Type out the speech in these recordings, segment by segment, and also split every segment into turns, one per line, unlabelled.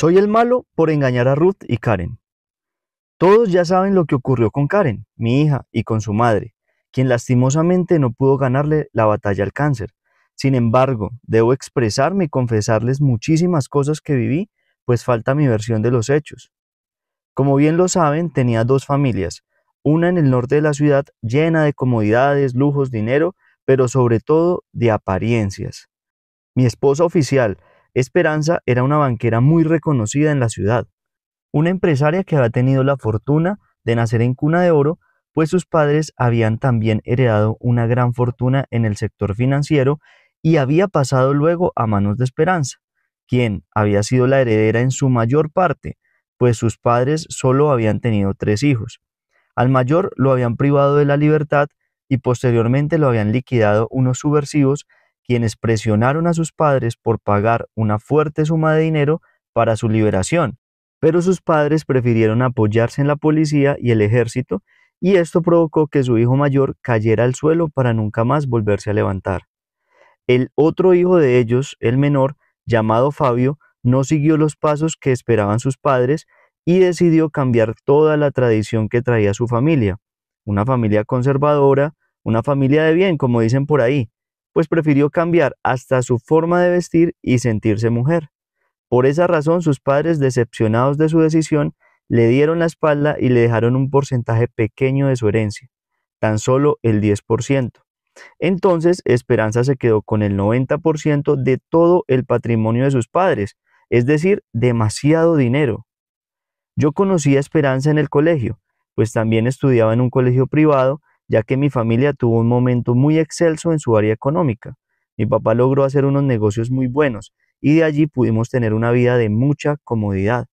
Soy el malo por engañar a Ruth y Karen. Todos ya saben lo que ocurrió con Karen, mi hija, y con su madre, quien lastimosamente no pudo ganarle la batalla al cáncer. Sin embargo, debo expresarme y confesarles muchísimas cosas que viví, pues falta mi versión de los hechos. Como bien lo saben, tenía dos familias, una en el norte de la ciudad llena de comodidades, lujos, dinero, pero sobre todo de apariencias. Mi esposa oficial, Esperanza era una banquera muy reconocida en la ciudad, una empresaria que había tenido la fortuna de nacer en cuna de oro, pues sus padres habían también heredado una gran fortuna en el sector financiero y había pasado luego a manos de Esperanza, quien había sido la heredera en su mayor parte, pues sus padres solo habían tenido tres hijos. Al mayor lo habían privado de la libertad y posteriormente lo habían liquidado unos subversivos quienes presionaron a sus padres por pagar una fuerte suma de dinero para su liberación, pero sus padres prefirieron apoyarse en la policía y el ejército, y esto provocó que su hijo mayor cayera al suelo para nunca más volverse a levantar. El otro hijo de ellos, el menor, llamado Fabio, no siguió los pasos que esperaban sus padres y decidió cambiar toda la tradición que traía su familia. Una familia conservadora, una familia de bien, como dicen por ahí, pues prefirió cambiar hasta su forma de vestir y sentirse mujer. Por esa razón sus padres, decepcionados de su decisión, le dieron la espalda y le dejaron un porcentaje pequeño de su herencia, tan solo el 10%. Entonces, Esperanza se quedó con el 90% de todo el patrimonio de sus padres, es decir, demasiado dinero. Yo conocí a Esperanza en el colegio, pues también estudiaba en un colegio privado ya que mi familia tuvo un momento muy excelso en su área económica. Mi papá logró hacer unos negocios muy buenos y de allí pudimos tener una vida de mucha comodidad.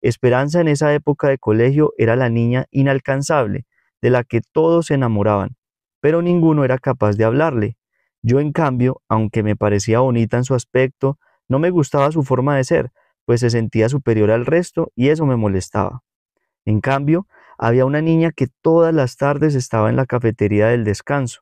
Esperanza en esa época de colegio era la niña inalcanzable, de la que todos se enamoraban, pero ninguno era capaz de hablarle. Yo, en cambio, aunque me parecía bonita en su aspecto, no me gustaba su forma de ser, pues se sentía superior al resto y eso me molestaba. En cambio, había una niña que todas las tardes estaba en la cafetería del descanso,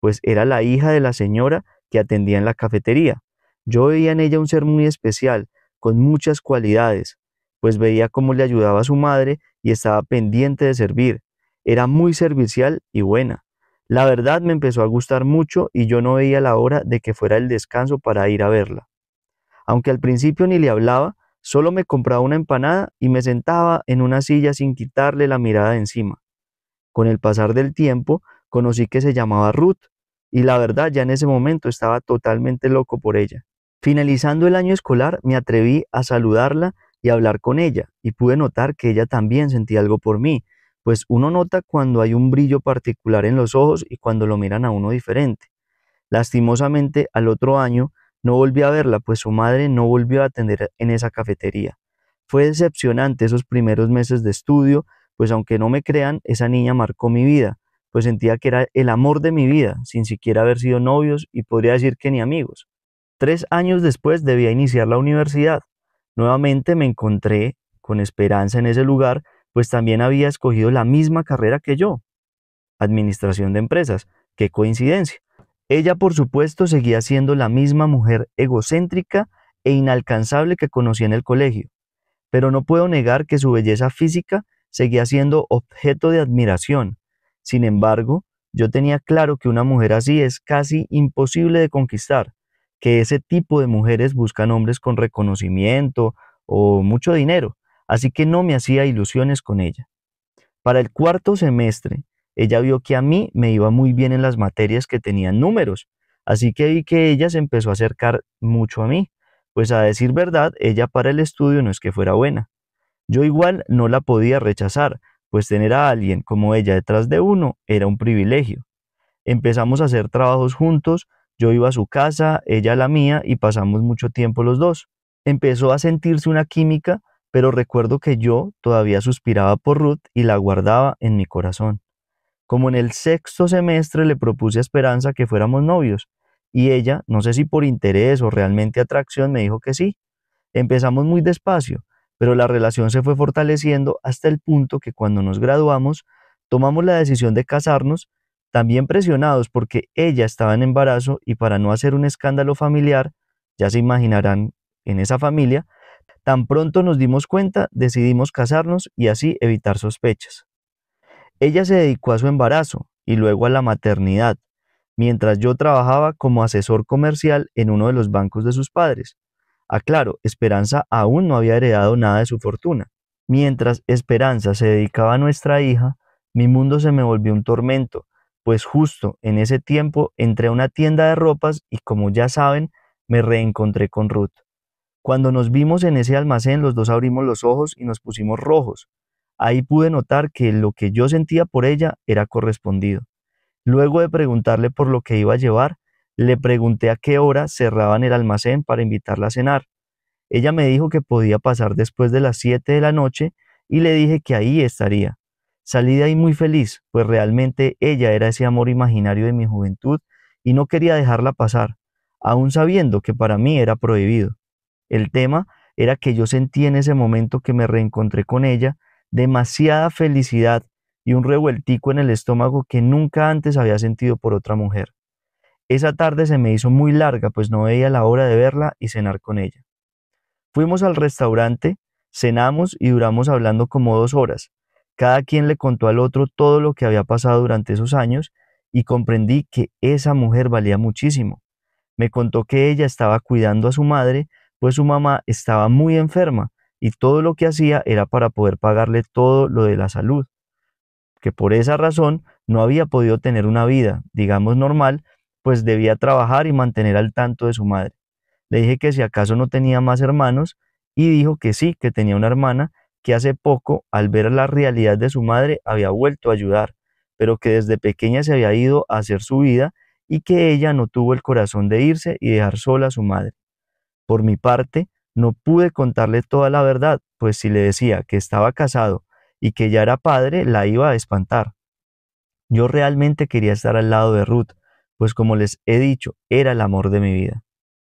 pues era la hija de la señora que atendía en la cafetería. Yo veía en ella un ser muy especial, con muchas cualidades, pues veía cómo le ayudaba a su madre y estaba pendiente de servir. Era muy servicial y buena. La verdad me empezó a gustar mucho y yo no veía la hora de que fuera el descanso para ir a verla. Aunque al principio ni le hablaba, Solo me compraba una empanada y me sentaba en una silla sin quitarle la mirada de encima. Con el pasar del tiempo, conocí que se llamaba Ruth, y la verdad ya en ese momento estaba totalmente loco por ella. Finalizando el año escolar, me atreví a saludarla y hablar con ella, y pude notar que ella también sentía algo por mí, pues uno nota cuando hay un brillo particular en los ojos y cuando lo miran a uno diferente. Lastimosamente, al otro año no volví a verla, pues su madre no volvió a atender en esa cafetería. Fue decepcionante esos primeros meses de estudio, pues aunque no me crean, esa niña marcó mi vida, pues sentía que era el amor de mi vida, sin siquiera haber sido novios y podría decir que ni amigos. Tres años después debía iniciar la universidad. Nuevamente me encontré con esperanza en ese lugar, pues también había escogido la misma carrera que yo, administración de empresas. Qué coincidencia. Ella, por supuesto, seguía siendo la misma mujer egocéntrica e inalcanzable que conocí en el colegio, pero no puedo negar que su belleza física seguía siendo objeto de admiración. Sin embargo, yo tenía claro que una mujer así es casi imposible de conquistar, que ese tipo de mujeres buscan hombres con reconocimiento o mucho dinero, así que no me hacía ilusiones con ella. Para el cuarto semestre, ella vio que a mí me iba muy bien en las materias que tenían números, así que vi que ella se empezó a acercar mucho a mí, pues a decir verdad, ella para el estudio no es que fuera buena. Yo igual no la podía rechazar, pues tener a alguien como ella detrás de uno era un privilegio. Empezamos a hacer trabajos juntos, yo iba a su casa, ella a la mía y pasamos mucho tiempo los dos. Empezó a sentirse una química, pero recuerdo que yo todavía suspiraba por Ruth y la guardaba en mi corazón. Como en el sexto semestre le propuse a Esperanza que fuéramos novios, y ella, no sé si por interés o realmente atracción, me dijo que sí. Empezamos muy despacio, pero la relación se fue fortaleciendo hasta el punto que cuando nos graduamos, tomamos la decisión de casarnos, también presionados porque ella estaba en embarazo y para no hacer un escándalo familiar, ya se imaginarán en esa familia, tan pronto nos dimos cuenta, decidimos casarnos y así evitar sospechas. Ella se dedicó a su embarazo y luego a la maternidad, mientras yo trabajaba como asesor comercial en uno de los bancos de sus padres. Aclaro, Esperanza aún no había heredado nada de su fortuna. Mientras Esperanza se dedicaba a nuestra hija, mi mundo se me volvió un tormento, pues justo en ese tiempo entré a una tienda de ropas y como ya saben, me reencontré con Ruth. Cuando nos vimos en ese almacén, los dos abrimos los ojos y nos pusimos rojos. Ahí pude notar que lo que yo sentía por ella era correspondido. Luego de preguntarle por lo que iba a llevar, le pregunté a qué hora cerraban el almacén para invitarla a cenar. Ella me dijo que podía pasar después de las 7 de la noche y le dije que ahí estaría. Salí de ahí muy feliz, pues realmente ella era ese amor imaginario de mi juventud y no quería dejarla pasar, aún sabiendo que para mí era prohibido. El tema era que yo sentí en ese momento que me reencontré con ella demasiada felicidad y un revueltico en el estómago que nunca antes había sentido por otra mujer. Esa tarde se me hizo muy larga, pues no veía la hora de verla y cenar con ella. Fuimos al restaurante, cenamos y duramos hablando como dos horas. Cada quien le contó al otro todo lo que había pasado durante esos años y comprendí que esa mujer valía muchísimo. Me contó que ella estaba cuidando a su madre, pues su mamá estaba muy enferma y todo lo que hacía era para poder pagarle todo lo de la salud, que por esa razón no había podido tener una vida, digamos, normal, pues debía trabajar y mantener al tanto de su madre. Le dije que si acaso no tenía más hermanos y dijo que sí, que tenía una hermana que hace poco, al ver la realidad de su madre, había vuelto a ayudar, pero que desde pequeña se había ido a hacer su vida y que ella no tuvo el corazón de irse y dejar sola a su madre. Por mi parte, no pude contarle toda la verdad, pues si le decía que estaba casado y que ya era padre, la iba a espantar. Yo realmente quería estar al lado de Ruth, pues como les he dicho, era el amor de mi vida.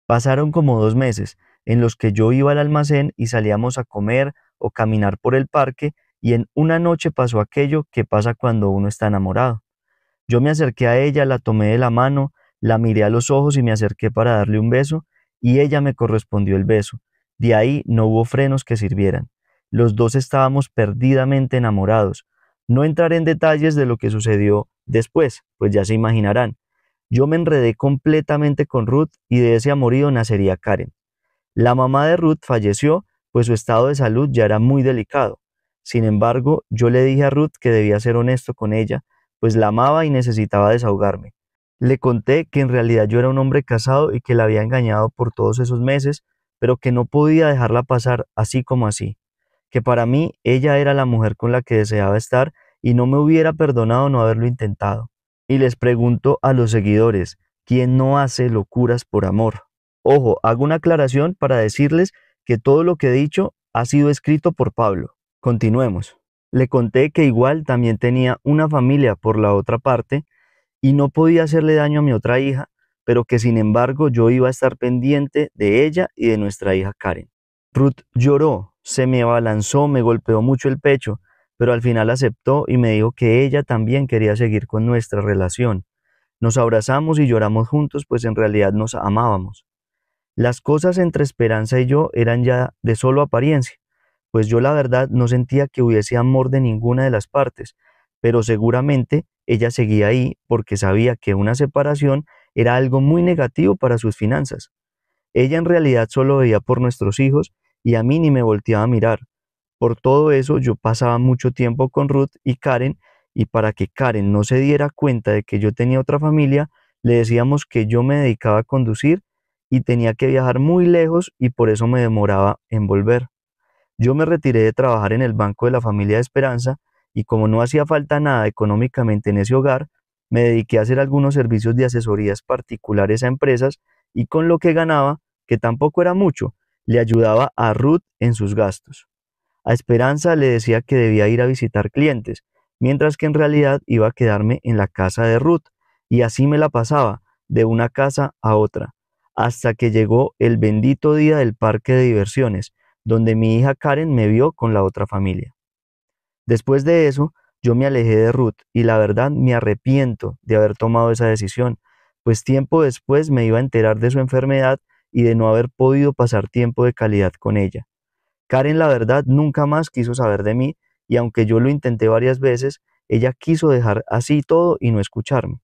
Pasaron como dos meses, en los que yo iba al almacén y salíamos a comer o caminar por el parque, y en una noche pasó aquello que pasa cuando uno está enamorado. Yo me acerqué a ella, la tomé de la mano, la miré a los ojos y me acerqué para darle un beso, y ella me correspondió el beso, de ahí no hubo frenos que sirvieran. Los dos estábamos perdidamente enamorados. No entraré en detalles de lo que sucedió después, pues ya se imaginarán. Yo me enredé completamente con Ruth y de ese amorío nacería Karen. La mamá de Ruth falleció, pues su estado de salud ya era muy delicado. Sin embargo, yo le dije a Ruth que debía ser honesto con ella, pues la amaba y necesitaba desahogarme. Le conté que en realidad yo era un hombre casado y que la había engañado por todos esos meses, pero que no podía dejarla pasar así como así, que para mí ella era la mujer con la que deseaba estar y no me hubiera perdonado no haberlo intentado. Y les pregunto a los seguidores, ¿quién no hace locuras por amor? Ojo, hago una aclaración para decirles que todo lo que he dicho ha sido escrito por Pablo. Continuemos. Le conté que igual también tenía una familia por la otra parte y no podía hacerle daño a mi otra hija pero que sin embargo yo iba a estar pendiente de ella y de nuestra hija Karen. Ruth lloró, se me abalanzó, me golpeó mucho el pecho, pero al final aceptó y me dijo que ella también quería seguir con nuestra relación. Nos abrazamos y lloramos juntos, pues en realidad nos amábamos. Las cosas entre Esperanza y yo eran ya de solo apariencia, pues yo la verdad no sentía que hubiese amor de ninguna de las partes, pero seguramente ella seguía ahí porque sabía que una separación era algo muy negativo para sus finanzas. Ella en realidad solo veía por nuestros hijos y a mí ni me volteaba a mirar. Por todo eso yo pasaba mucho tiempo con Ruth y Karen y para que Karen no se diera cuenta de que yo tenía otra familia, le decíamos que yo me dedicaba a conducir y tenía que viajar muy lejos y por eso me demoraba en volver. Yo me retiré de trabajar en el banco de la familia de Esperanza y como no hacía falta nada económicamente en ese hogar, me dediqué a hacer algunos servicios de asesorías particulares a empresas y con lo que ganaba, que tampoco era mucho, le ayudaba a Ruth en sus gastos. A Esperanza le decía que debía ir a visitar clientes, mientras que en realidad iba a quedarme en la casa de Ruth, y así me la pasaba, de una casa a otra, hasta que llegó el bendito día del parque de diversiones, donde mi hija Karen me vio con la otra familia. Después de eso, yo me alejé de Ruth y la verdad me arrepiento de haber tomado esa decisión, pues tiempo después me iba a enterar de su enfermedad y de no haber podido pasar tiempo de calidad con ella. Karen la verdad nunca más quiso saber de mí y aunque yo lo intenté varias veces, ella quiso dejar así todo y no escucharme.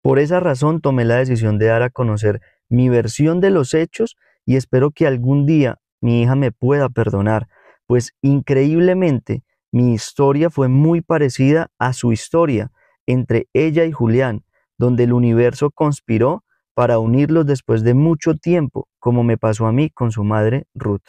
Por esa razón tomé la decisión de dar a conocer mi versión de los hechos y espero que algún día mi hija me pueda perdonar, pues increíblemente mi historia fue muy parecida a su historia entre ella y Julián, donde el universo conspiró para unirlos después de mucho tiempo, como me pasó a mí con su madre Ruth.